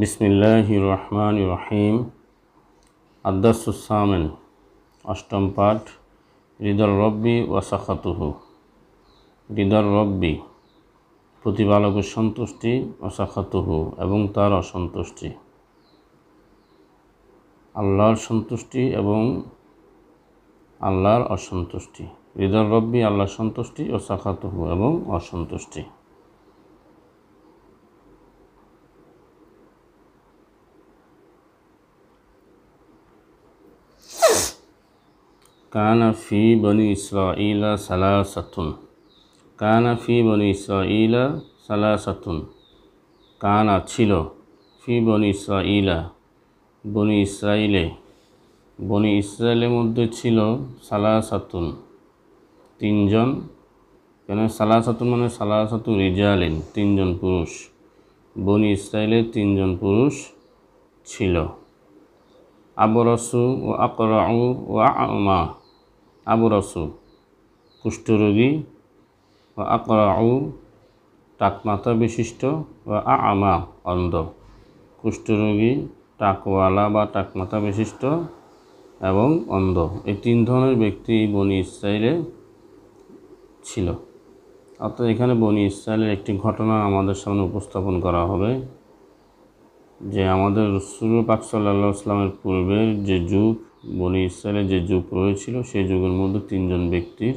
বিসমিল্লাহ রহমান রহিম আদাসুসামেন অষ্টম পাঠ হৃদর রব্বি ওয়াসাখাতুহু হৃদর রব্বি প্রতিপালকের সন্তুষ্টি অসাখাতুহু এবং তার অসন্তুষ্টি আল্লাহর সন্তুষ্টি এবং আল্লাহর অসন্তুষ্টি হৃদর রব্বি আল্লাহর সন্তুষ্টি ও এবং অসন্তুষ্টি কানাফি বনি بني সালা ثلاثة কানাফি বনি بني সালা সাথুন কানা ছিল ফি বনি ইসরাইলা বনি ইসরায়েলে বনি ইসরায়েলের মধ্যে ছিল সালা সাথুন তিনজন কেন সাথুন মানে সালা সাথু রিজালিন তিনজন পুরুষ বনি ইসরায়েলে তিনজন পুরুষ ছিল আবরসু ও আকরাউ ও আমা আবু রসুল কুষ্ঠরোগী বা আকরাউ টাকমাথা বিশিষ্ট আ আমা অন্ধ কুষ্ঠরোগী টাকওয়ালা বা টাকমাথা বিশিষ্ট এবং অন্ধ এই তিন ধরনের ব্যক্তি বনি ইসরায়েলে ছিল অর্থাৎ এখানে বনি ইসরায়েলের একটি ঘটনা আমাদের সামনে উপস্থাপন করা হবে যে আমাদের সুরু সাল্লা ইসলামের পূর্বের যে যুগ বনি ইসরায়েলের যে যুগ রয়েছিল সেই যুগের মধ্যে তিনজন ব্যক্তির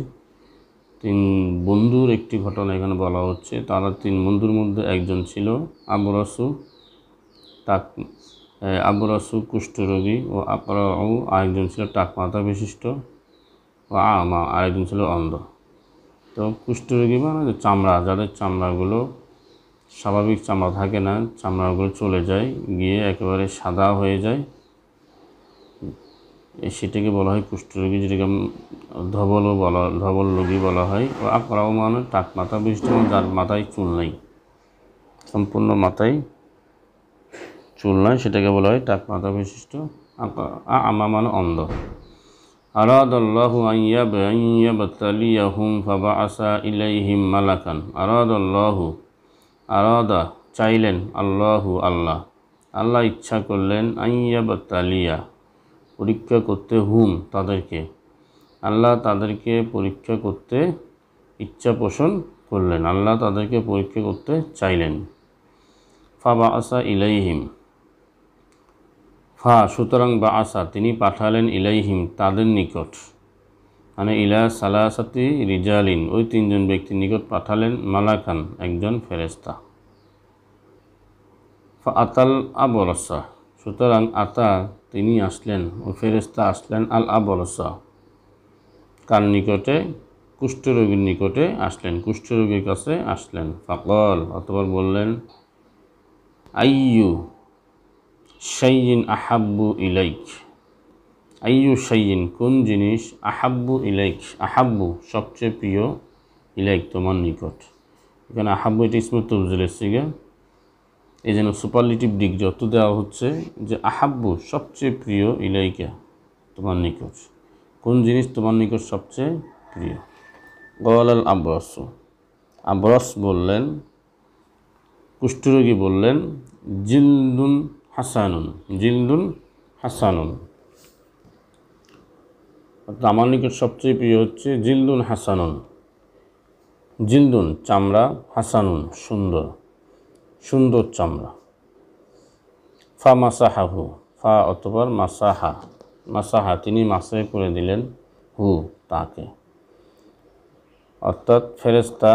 তিন বন্ধুর একটি ঘটনা এখানে বলা হচ্ছে তারা তিন বন্ধুর মধ্যে একজন ছিল আবরাসু তাক আবরাসু কুষ্ঠরোগী ও আপরাউ আরেকজন ছিল টাক মাথা বিশিষ্ট ও আমা আরেকজন ছিল অন্ধ তো কুষ্ঠরোগী মানে যে চামড়া যাদের চামড়াগুলো স্বাভাবিক চামড়া থাকে না চামড়াগুলো চলে যায় গিয়ে একেবারে সাদা হয়ে যায় সেটাকে বলা হয় কুষ্ঠরোগী যেটাকে ধবল বলা ধবল রোগী বলা হয় ও আকরাও মানে টাক মাথা বিশিষ্ট যার মাথায় চুল নাই সম্পূর্ণ মাথায় চুল নাই সেটাকে বলা হয় টাক মাথা বিশিষ্ট আমা মানে অন্ধ আরাদ আল্লাহ আইয়াব আইয়াব তালিয়াহুম ফাবা আসা ইলাইহিম মালাকান আরাদ আল্লাহ আরাদা চাইলেন আল্লাহু আল্লাহ আল্লাহ ইচ্ছা করলেন আইয়াব পরীক্ষা করতে হুম তাদেরকে আল্লাহ তাদেরকে পরীক্ষা করতে ইচ্ছা পোষণ করলেন আল্লাহ তাদেরকে পরীক্ষা করতে চাইলেন ফা বা আসা ইলাইহিম ফা সুতরাং বা আসা তিনি পাঠালেন ইলাইহিম তাদের নিকট মানে ইলা সালাসাতি রিজালিন ওই তিনজন ব্যক্তির নিকট পাঠালেন মালাকান একজন ফেরেস্তা ফা আতাল আবরসা সুতরাং আতা তিনি আসলেন ও ফেরেস্তা আসলেন আল আবরসা কার নিকটে কুষ্ঠরোগীর নিকটে আসলেন কুষ্ঠরোগীর কাছে আসলেন ফাকল অতবার বললেন আইয়ু সাইন আহাব্বু ইলাইক আইয়ু সাইন কোন জিনিস আহাব্বু ইলাইক আহাব্বু সবচেয়ে প্রিয় ইলাইক তোমার নিকট এখানে আহাব্বু এটি স্মৃত জলের সিগা এই জন্য সুপারলেটিভ ডিগ্রি যত দেওয়া হচ্ছে যে আহাব্বু সবচেয়ে প্রিয় ইলাইকা তোমার নিকট কোন জিনিস তোমার নিকট সবচেয়ে প্রিয় গলাল আব্রস আব্রস বললেন কুষ্ঠরোগী বললেন জিলদুন হাসানুন জিলদুন হাসানুন আমার নিকট সবচেয়ে প্রিয় হচ্ছে জিলদুন হাসানুন জিলদুন চামড়া হাসানুন সুন্দর সুন্দর চামড়া ফা হু ফা অতপর মাসাহা মাসাহা তিনি মাসে করে দিলেন হু তাকে অর্থাৎ ফেরেস্তা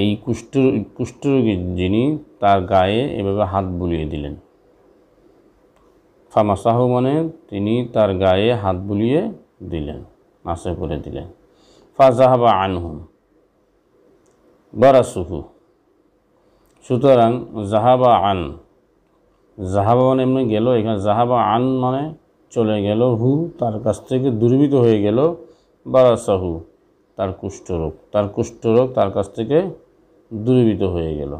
এই কুষ্ঠ কুষ্ঠরোগী যিনি তার গায়ে এভাবে হাত বুলিয়ে দিলেন ফামাসাহু মানে তিনি তার গায়ে হাত বুলিয়ে দিলেন মাসে করে দিলেন জাহাবা আনহু বারাসুহু সুতরাং জাহাবা আন জাহাবা মানে এমনি গেল এখানে জাহাবা আন মানে চলে গেল হু তার কাছ থেকে দুর্বিত হয়ে গেল বারাসাহু তার কুষ্ঠরোগ তার কুষ্ঠরোগ তার কাছ থেকে দুর্বিত হয়ে গেল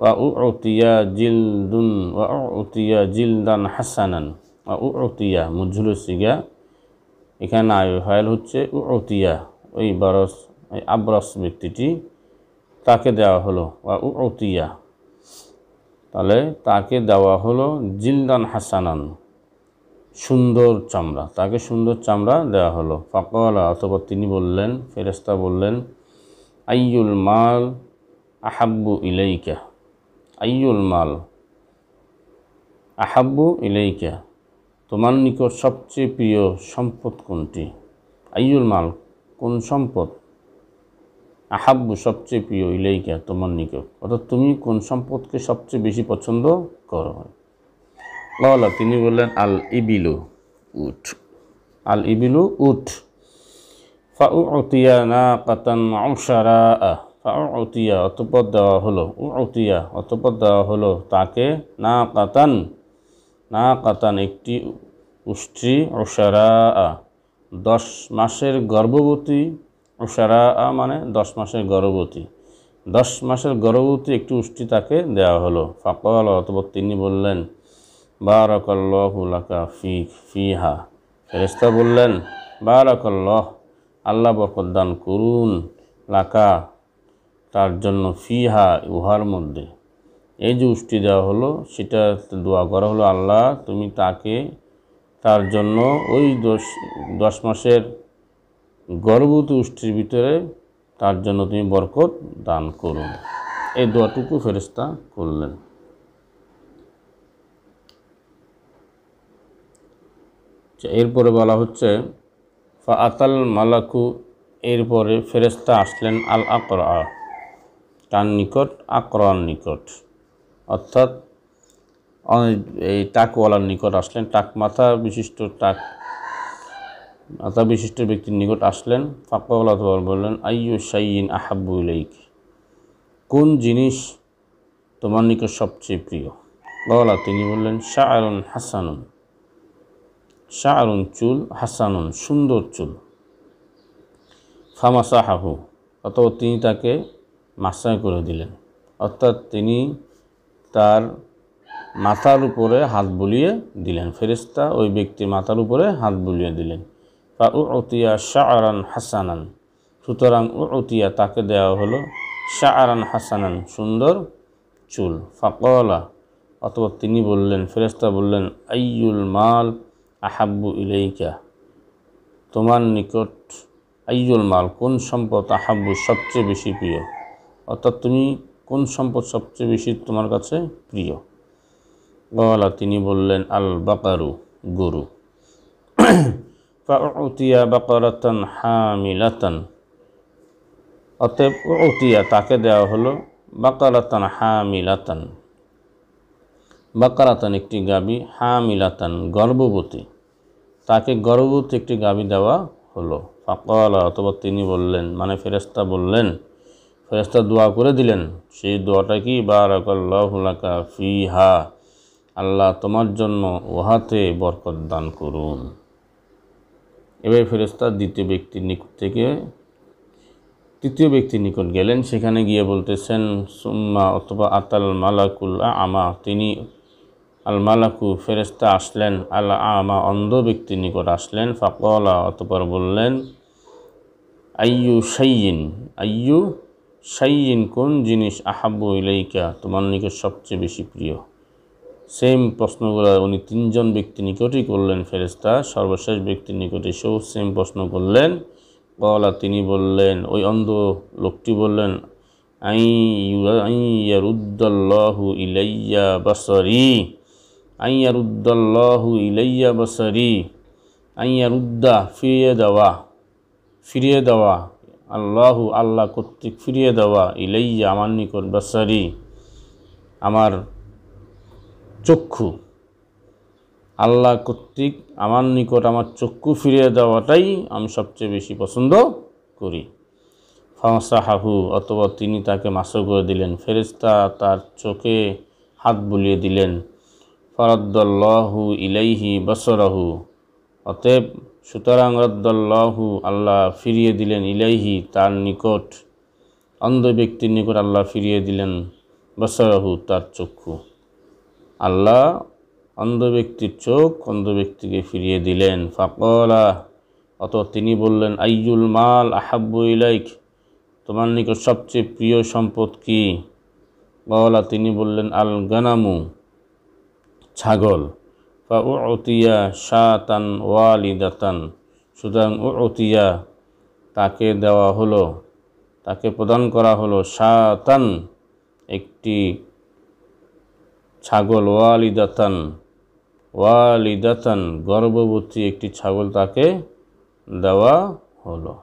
ওয়া উতিয়া জিলদুন ওয়া উতিয়া জিলদান হাসানান ওয়া উতিয়া মুজুল সিগা এখানে ফাইল হচ্ছে উতিয়া ওই বারস ওই আব্রাস ব্যক্তিটি তাকে দেওয়া হলো উতিয়া তাহলে তাকে দেওয়া হলো জিন্দান হাসানান সুন্দর চামড়া তাকে সুন্দর চামড়া দেওয়া হলো ফাকওয়ালা অথবা তিনি বললেন ফেরেস্তা বললেন আইয়ুল মাল আহাব্বু ইলাইকা আইয়ুল মাল আহাব্বু ইলাইকা তোমার নিকট সবচেয়ে প্রিয় সম্পদ কোনটি আইয়ুল মাল কোন সম্পদ আহাব্বু সবচেয়ে প্রিয় ইলাইকা তোমার নিকট অর্থাৎ তুমি কোন সম্পদকে সবচেয়ে বেশি পছন্দ করো লওলা তিনি বললেন আল ইবিলু উঠ আল ইবিলু উঠ ফাউতিয়া না কাতান অংসারা ফাউতিয়া অতপদ দেওয়া হলো উতিয়া অতপদ দেওয়া হলো তাকে না কাতান না কাতান একটি উষ্ঠি অসারা দশ মাসের গর্ভবতী সারা মানে দশ মাসের গর্ভবতী দশ মাসের গর্ভবতী একটি উষ্টি তাকে দেওয়া হলো ফাঁকাল অতপর তিনি বললেন বারাকাল্লাহুলাকা ফি ফিহা ফেরেস্তা বললেন বারাকাল্লাহ আল্লাহ বরকদান করুন লাকা তার জন্য ফিহা উহার মধ্যে এই যে উষ্টি দেওয়া হলো সেটা দোয়া করা হলো আল্লাহ তুমি তাকে তার জন্য ওই দশ দশ মাসের গর্ভবতী উষ্ঠির ভিতরে তার জন্য তুমি বরকত দান করুন এই দোয়াটুকু ফেরিস্তা করলেন আচ্ছা, এরপরে বলা হচ্ছে ফা আতাল মালাকু এরপরে ফেরেস্তা আসলেন আল আকর তার নিকট আকরার নিকট অর্থাৎ এই টাকওয়ালার নিকট আসলেন টাক মাথা বিশিষ্ট টাক আতা বিশিষ্ট ব্যক্তির নিকট আসলেন ফাঁকাউল তোমার বললেন আইয়ু সাইন আহাব্বু ইলাইক কোন জিনিস তোমার নিকট সবচেয়ে প্রিয় গলা তিনি বললেন শাহরুন হাসানুন শাহরুন চুল হাসানুন সুন্দর চুল ফামাসা হাহু অথবা তিনি তাকে মাসায় করে দিলেন অর্থাৎ তিনি তার মাথার উপরে হাত বুলিয়ে দিলেন ফেরিস্তা ওই ব্যক্তির মাথার উপরে হাত বুলিয়ে দিলেন বা উতিয়া শাহরান হাসানান সুতরাং উতিয়া তাকে দেওয়া হলো শাহরান হাসানান সুন্দর চুল ফাকলা অথবা তিনি বললেন ফেরেস্তা বললেন আইউল মাল আহাব্বু ইলাইকা তোমার নিকট আইজুল মাল কোন সম্পদ আহাব্বু সবচেয়ে বেশি প্রিয় অর্থাৎ তুমি কোন সম্পদ সবচেয়ে বেশি তোমার কাছে প্রিয় গলা তিনি বললেন আল বাকারু গরু অতএব উতিয়া তাকে দেওয়া হলো হা হামিলাতন বাকরাতন একটি গাবি হামিলাতন গর্ভবতী তাকে গর্ভবতী একটি গাবি দেওয়া হলো ফাঁকলা অথবা তিনি বললেন মানে ফেরেস্তা বললেন ফেরেস্তা দোয়া করে দিলেন সেই দোয়াটা কি বারাকাল্লাহুলাকা ফিহা আল্লাহ তোমার জন্য উহাতে বরকত দান করুন এবার ফেরস্তা দ্বিতীয় ব্যক্তির নিকট থেকে তৃতীয় ব্যক্তির নিকট গেলেন সেখানে গিয়ে বলতেছেন সুম্মা অথবা আতাল মালাকুল আমা তিনি আল মালাকু ফেরেস্তা আসলেন আল আমা অন্ধ ব্যক্তির নিকট আসলেন ফাকলা অতপর বললেন আইয়ু সাইন আইয়ু সাইন কোন জিনিস আহাব্বু ইলাইকা তোমার নিকট সবচেয়ে বেশি প্রিয় সেম প্রশ্নগুলো উনি তিনজন ব্যক্তি নিকটই করলেন ফেরেস্তা সর্বশেষ ব্যক্তির নিকটে সেও সেম প্রশ্ন করলেন কলা তিনি বললেন ওই অন্ধ লোকটি বললেন আই ইয়ারুদ্দাল্লাহু ইলাইয়া বাসারি আই ইয়ারুদ্দাল্লাহু ইলাইয়া বাসারি আই ইয়ারুদ্দা ফিরিয়ে দেওয়া ফিরিয়ে দেওয়া আল্লাহু আল্লাহ কর্তৃক ফিরিয়ে দেওয়া ইলাইয়া আমার নিকট বাসারি আমার চক্ষু আল্লাহ কর্তৃক আমার নিকট আমার চক্ষু ফিরিয়ে দেওয়াটাই আমি সবচেয়ে বেশি পছন্দ করি হাহু অথবা তিনি তাকে মাসো করে দিলেন ফেরিস্তা তার চোখে হাত বুলিয়ে দিলেন ফরদ্দল্লাহু ইলাইহি বসরাহু অতএব সুতরাং রদ্দল্লাহু আল্লাহ ফিরিয়ে দিলেন ইলাইহি তার নিকট অন্ধ ব্যক্তির নিকট আল্লাহ ফিরিয়ে দিলেন বসরাহু তার চক্ষু আল্লাহ অন্ধ ব্যক্তির চোখ অন্ধ ব্যক্তিকে ফিরিয়ে দিলেন ফাকলা অত তিনি বললেন আইজুল মাল আহাব্বু ইলাইক তোমার নিকট সবচেয়ে প্রিয় সম্পদ কি বলা তিনি বললেন আল গানামু ছাগল ফা উতিয়া ওয়ালি ওয়ালিদাতান সুতরাং অতিয়া তাকে দেওয়া হলো তাকে প্রদান করা হলো শাতান একটি ছাগল ওয়ালিদাতান ওয়ালিদাতান গর্ভবতী একটি ছাগল তাকে দেওয়া হলো